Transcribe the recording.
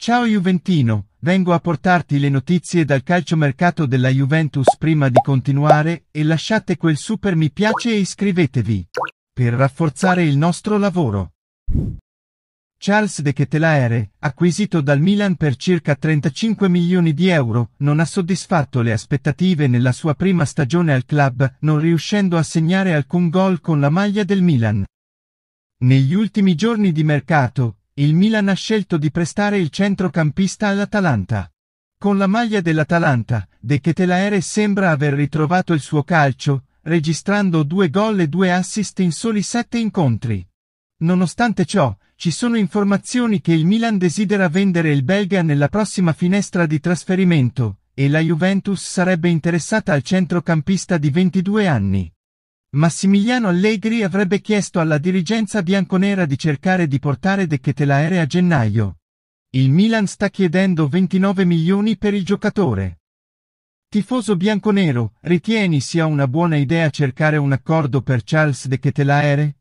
Ciao Juventino, vengo a portarti le notizie dal calciomercato della Juventus prima di continuare e lasciate quel super mi piace e iscrivetevi per rafforzare il nostro lavoro. Charles De Ketelaere, acquisito dal Milan per circa 35 milioni di euro, non ha soddisfatto le aspettative nella sua prima stagione al club, non riuscendo a segnare alcun gol con la maglia del Milan. Negli ultimi giorni di mercato, il Milan ha scelto di prestare il centrocampista all'Atalanta. Con la maglia dell'Atalanta, De Ketelaere sembra aver ritrovato il suo calcio, registrando due gol e due assist in soli sette incontri. Nonostante ciò, ci sono informazioni che il Milan desidera vendere il belga nella prossima finestra di trasferimento, e la Juventus sarebbe interessata al centrocampista di 22 anni. Massimiliano Allegri avrebbe chiesto alla dirigenza bianconera di cercare di portare De Ketelaere a gennaio. Il Milan sta chiedendo 29 milioni per il giocatore. Tifoso bianconero, ritieni sia una buona idea cercare un accordo per Charles De Ketelaere?